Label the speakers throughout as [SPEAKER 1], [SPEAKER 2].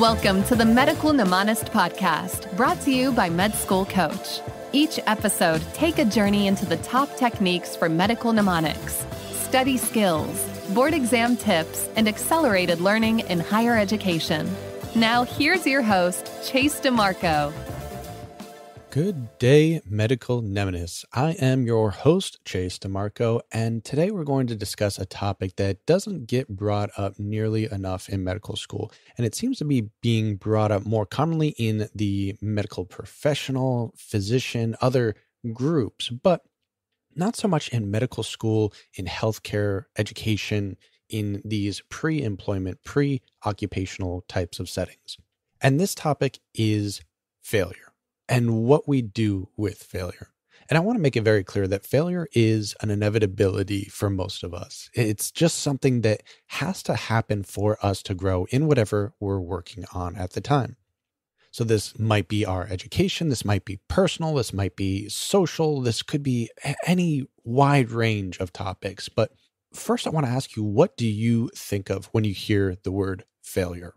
[SPEAKER 1] Welcome to the Medical Mnemonist Podcast, brought to you by Med School Coach. Each episode, take a journey into the top techniques for medical mnemonics, study skills, board exam tips, and accelerated learning in higher education. Now, here's your host, Chase DeMarco, Good day, medical nemesis. I am your host, Chase DeMarco, and today we're going to discuss a topic that doesn't get brought up nearly enough in medical school. And it seems to be being brought up more commonly in the medical professional, physician, other groups, but not so much in medical school, in healthcare, education, in these pre employment, pre occupational types of settings. And this topic is failure and what we do with failure. And I want to make it very clear that failure is an inevitability for most of us. It's just something that has to happen for us to grow in whatever we're working on at the time. So, this might be our education, this might be personal, this might be social, this could be any wide range of topics. But first, I want to ask you what do you think of when you hear the word failure?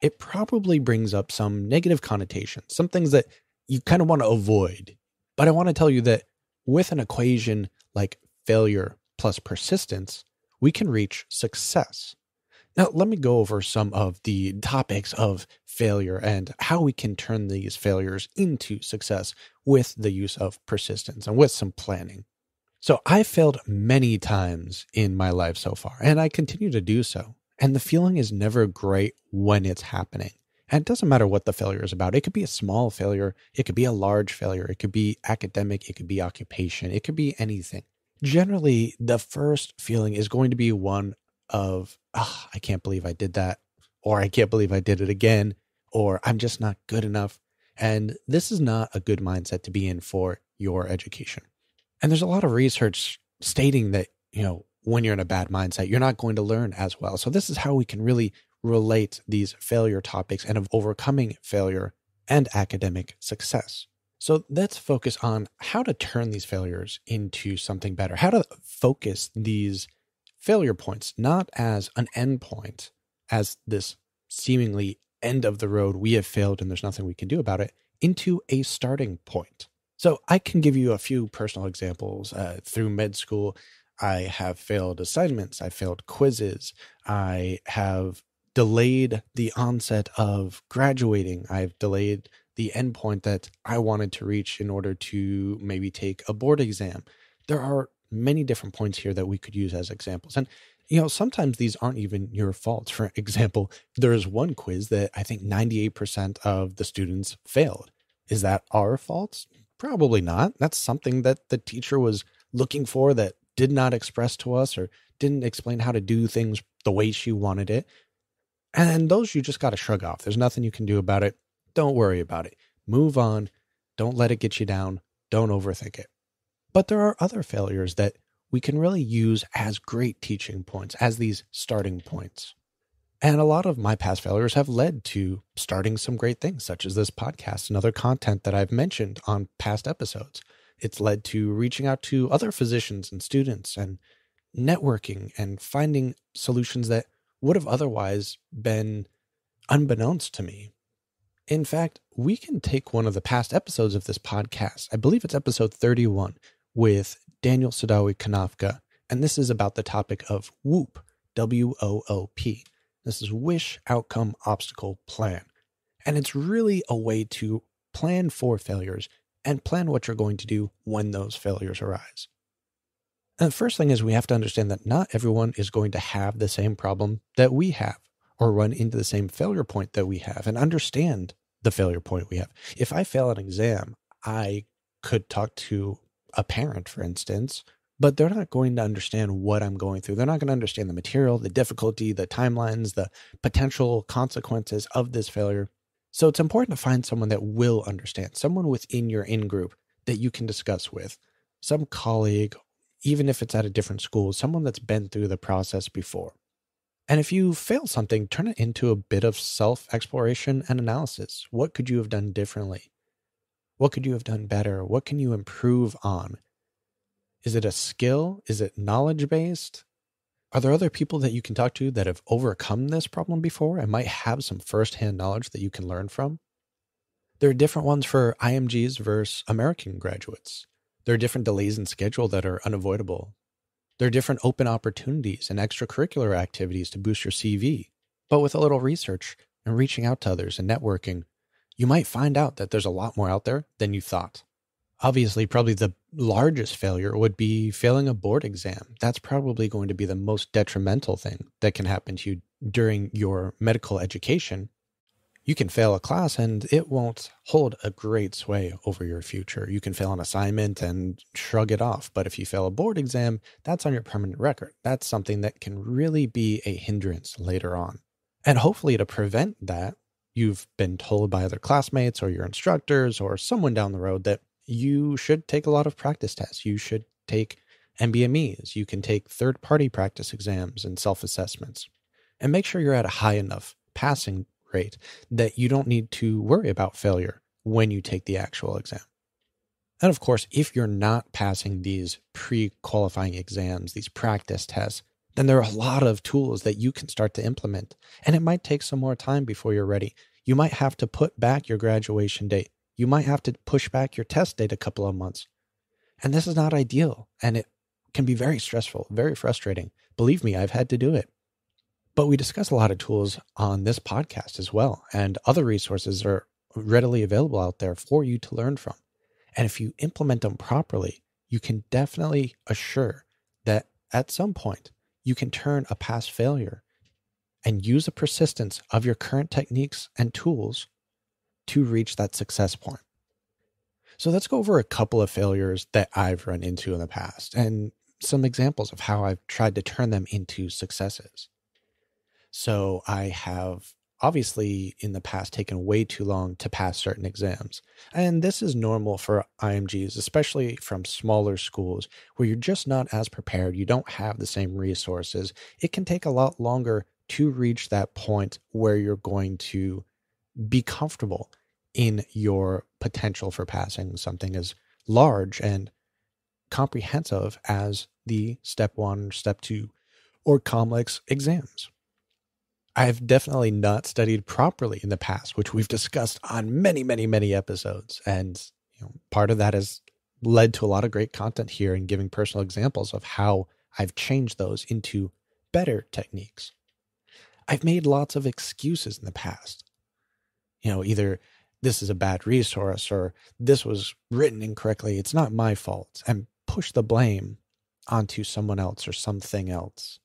[SPEAKER 1] It probably brings up some negative connotations, some things that you kind of want to avoid. But I want to tell you that with an equation like failure plus persistence, we can reach success. Now, let me go over some of the topics of failure and how we can turn these failures into success with the use of persistence and with some planning. So, I failed many times in my life so far, and I continue to do so. And the feeling is never great when it's happening. And it doesn't matter what the failure is about. It could be a small failure, it could be a large failure, it could be academic, it could be occupation, it could be anything. Generally, the first feeling is going to be one of, oh, I can't believe I did that, or I can't believe I did it again, or I'm just not good enough. And this is not a good mindset to be in for your education. And there's a lot of research stating that, you know, when you're in a bad mindset, you're not going to learn as well. So, this is how we can really relate these failure topics and of overcoming failure and academic success. So let's focus on how to turn these failures into something better, how to focus these failure points, not as an end point, as this seemingly end of the road, we have failed and there's nothing we can do about it, into a starting point. So I can give you a few personal examples. Uh, through med school, I have failed assignments, I failed quizzes, I have delayed the onset of graduating. I've delayed the endpoint that I wanted to reach in order to maybe take a board exam. There are many different points here that we could use as examples. And you know, sometimes these aren't even your faults. For example, there is one quiz that I think 98% of the students failed. Is that our fault? Probably not. That's something that the teacher was looking for that did not express to us or didn't explain how to do things the way she wanted it. And those you just got to shrug off. There's nothing you can do about it. Don't worry about it. Move on. Don't let it get you down. Don't overthink it. But there are other failures that we can really use as great teaching points, as these starting points. And a lot of my past failures have led to starting some great things, such as this podcast and other content that I've mentioned on past episodes. It's led to reaching out to other physicians and students and networking and finding solutions that would have otherwise been unbeknownst to me. In fact, we can take one of the past episodes of this podcast. I believe it's episode 31 with Daniel Sadawi Kanafka. And this is about the topic of WHOOP, W O O P. This is Wish Outcome Obstacle Plan. And it's really a way to plan for failures and plan what you're going to do when those failures arise. And uh, the first thing is we have to understand that not everyone is going to have the same problem that we have or run into the same failure point that we have and understand the failure point we have. If I fail an exam, I could talk to a parent, for instance, but they're not going to understand what I'm going through. They're not going to understand the material, the difficulty, the timelines, the potential consequences of this failure. So it's important to find someone that will understand, someone within your in group that you can discuss with, some colleague even if it's at a different school, someone that's been through the process before. And if you fail something, turn it into a bit of self exploration and analysis. What could you have done differently? What could you have done better? What can you improve on? Is it a skill? Is it knowledge based? Are there other people that you can talk to that have overcome this problem before and might have some firsthand knowledge that you can learn from? There are different ones for IMGs versus American graduates. There are different delays in schedule that are unavoidable. There are different open opportunities and extracurricular activities to boost your CV. But with a little research and reaching out to others and networking, you might find out that there's a lot more out there than you thought. Obviously, probably the largest failure would be failing a board exam. That's probably going to be the most detrimental thing that can happen to you during your medical education you can fail a class and it won't hold a great sway over your future. You can fail an assignment and shrug it off. But if you fail a board exam, that's on your permanent record. That's something that can really be a hindrance later on. And hopefully, to prevent that, you've been told by other classmates or your instructors or someone down the road that you should take a lot of practice tests. You should take MBMEs. You can take third party practice exams and self assessments. And make sure you're at a high enough passing rate that you don't need to worry about failure when you take the actual exam. And of course, if you're not passing these pre qualifying exams, these practice tests, then there are a lot of tools that you can start to implement. And it might take some more time before you're ready. You might have to put back your graduation date. You might have to push back your test date a couple of months. And this is not ideal. And it can be very stressful, very frustrating. Believe me, I've had to do it. But we discuss a lot of tools on this podcast as well, and other resources are readily available out there for you to learn from. And if you implement them properly, you can definitely assure that at some point you can turn a past failure and use the persistence of your current techniques and tools to reach that success point. So let's go over a couple of failures that I've run into in the past and some examples of how I've tried to turn them into successes. So I have obviously in the past taken way too long to pass certain exams. And this is normal for IMGs, especially from smaller schools where you're just not as prepared, you don't have the same resources. It can take a lot longer to reach that point where you're going to be comfortable in your potential for passing something as large and comprehensive as the step one, step two, or complex exams. I've definitely not studied properly in the past, which we've discussed on many, many, many episodes. And you know, part of that has led to a lot of great content here and giving personal examples of how I've changed those into better techniques. I've made lots of excuses in the past. You know, either this is a bad resource or this was written incorrectly. It's not my fault. And push the blame onto someone else or something else.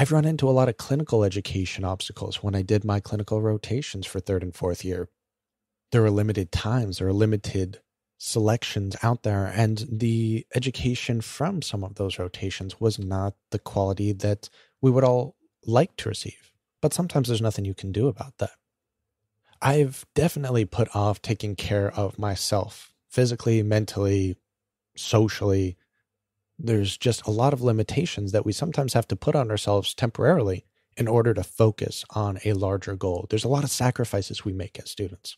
[SPEAKER 1] I've run into a lot of clinical education obstacles when I did my clinical rotations for third and fourth year. There are limited times, there are limited selections out there, and the education from some of those rotations was not the quality that we would all like to receive. But sometimes there's nothing you can do about that. I've definitely put off taking care of myself physically, mentally, socially there's just a lot of limitations that we sometimes have to put on ourselves temporarily in order to focus on a larger goal. There's a lot of sacrifices we make as students.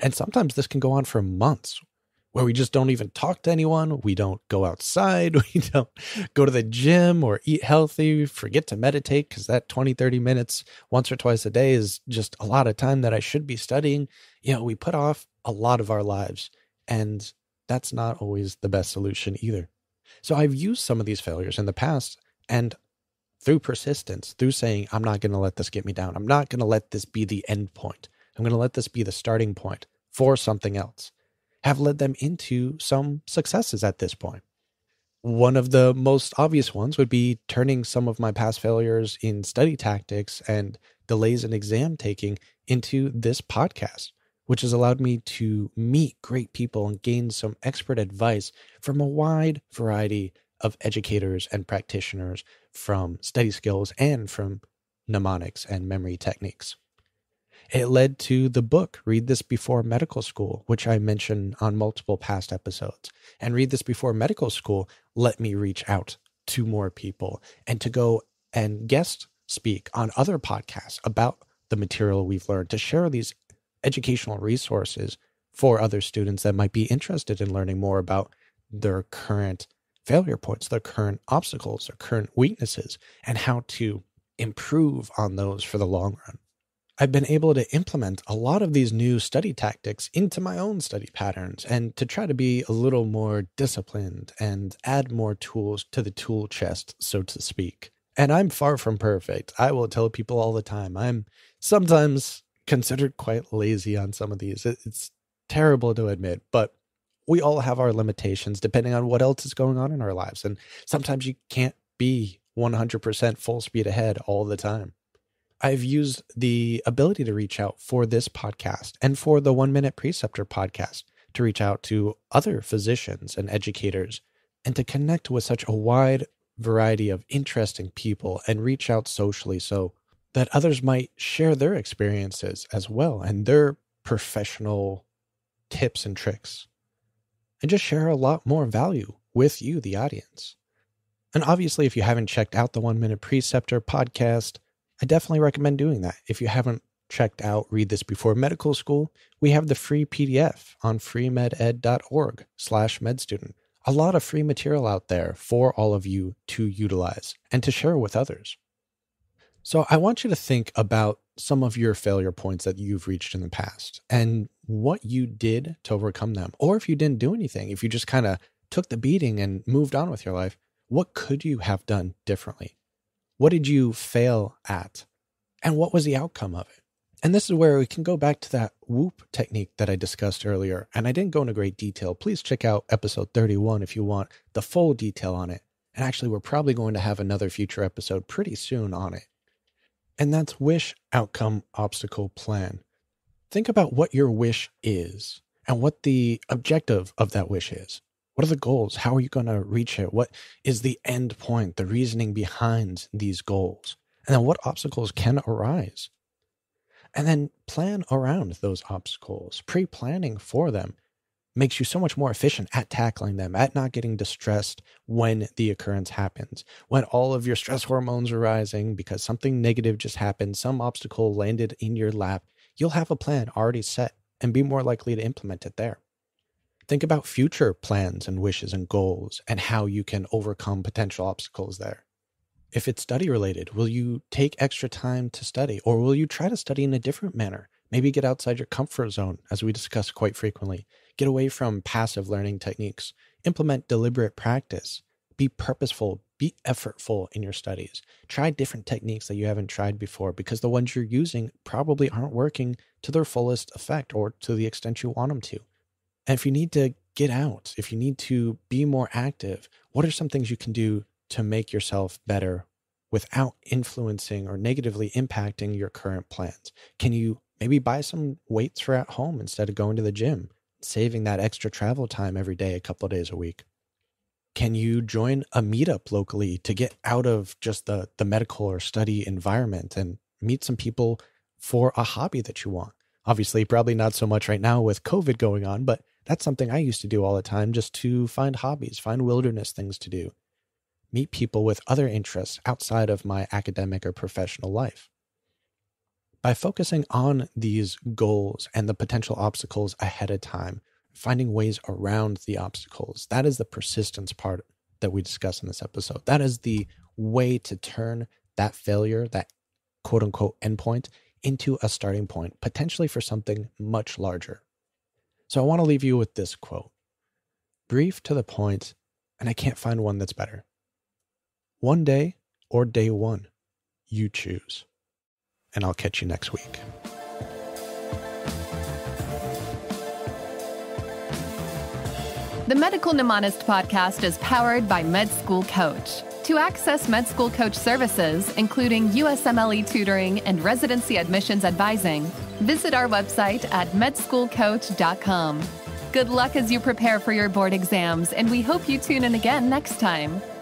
[SPEAKER 1] And sometimes this can go on for months where we just don't even talk to anyone. We don't go outside. We don't go to the gym or eat healthy. We forget to meditate because that 20, 30 minutes once or twice a day is just a lot of time that I should be studying. You know, we put off a lot of our lives. And that's not always the best solution either. So I've used some of these failures in the past and through persistence, through saying, I'm not going to let this get me down. I'm not going to let this be the end point. I'm going to let this be the starting point for something else, have led them into some successes at this point. One of the most obvious ones would be turning some of my past failures in study tactics and delays in exam taking into this podcast which has allowed me to meet great people and gain some expert advice from a wide variety of educators and practitioners from study skills and from mnemonics and memory techniques. It led to the book, Read This Before Medical School, which I mentioned on multiple past episodes. And Read This Before Medical School let me reach out to more people and to go and guest speak on other podcasts about the material we've learned, to share these educational resources for other students that might be interested in learning more about their current failure points, their current obstacles, their current weaknesses, and how to improve on those for the long run. I've been able to implement a lot of these new study tactics into my own study patterns and to try to be a little more disciplined and add more tools to the tool chest, so to speak. And I'm far from perfect. I will tell people all the time I'm sometimes considered quite lazy on some of these. It's terrible to admit, but we all have our limitations depending on what else is going on in our lives. And sometimes you can't be 100% full speed ahead all the time. I've used the ability to reach out for this podcast and for the One Minute Preceptor podcast to reach out to other physicians and educators and to connect with such a wide variety of interesting people and reach out socially. So that others might share their experiences as well and their professional tips and tricks and just share a lot more value with you, the audience. And obviously, if you haven't checked out the One Minute Preceptor podcast, I definitely recommend doing that. If you haven't checked out Read This Before Medical School, we have the free PDF on freemeded.org slash medstudent. A lot of free material out there for all of you to utilize and to share with others. So I want you to think about some of your failure points that you've reached in the past and what you did to overcome them. Or if you didn't do anything, if you just kind of took the beating and moved on with your life, what could you have done differently? What did you fail at? And what was the outcome of it? And this is where we can go back to that whoop technique that I discussed earlier. And I didn't go into great detail. Please check out episode 31 if you want the full detail on it. And actually, we're probably going to have another future episode pretty soon on it and that's wish outcome obstacle plan. Think about what your wish is and what the objective of that wish is. What are the goals? How are you going to reach it? What is the end point, the reasoning behind these goals? And then what obstacles can arise? And then plan around those obstacles, pre planning for them, makes you so much more efficient at tackling them, at not getting distressed when the occurrence happens. When all of your stress hormones are rising because something negative just happened, some obstacle landed in your lap, you'll have a plan already set and be more likely to implement it there. Think about future plans and wishes and goals and how you can overcome potential obstacles there. If it's study related, will you take extra time to study or will you try to study in a different manner? Maybe get outside your comfort zone, as we discuss quite frequently. Get away from passive learning techniques. Implement deliberate practice. Be purposeful. Be effortful in your studies. Try different techniques that you haven't tried before because the ones you're using probably aren't working to their fullest effect or to the extent you want them to. And if you need to get out, if you need to be more active, what are some things you can do to make yourself better without influencing or negatively impacting your current plans? Can you maybe buy some weights for at home instead of going to the gym? saving that extra travel time every day, a couple of days a week? Can you join a meetup locally to get out of just the, the medical or study environment and meet some people for a hobby that you want? Obviously, probably not so much right now with COVID going on, but that's something I used to do all the time just to find hobbies, find wilderness things to do, meet people with other interests outside of my academic or professional life by focusing on these goals and the potential obstacles ahead of time, finding ways around the obstacles. That is the persistence part that we discuss in this episode. That is the way to turn that failure, that quote unquote endpoint, into a starting point, potentially for something much larger. So I want to leave you with this quote brief to the point, and I can't find one that's better. One day or day one, you choose and I'll catch you next week. The Medical Mnemonist podcast is powered by Med School Coach. To access Med School Coach services, including USMLE tutoring and residency admissions advising, visit our website at medschoolcoach.com. Good luck as you prepare for your board exams, and we hope you tune in again next time.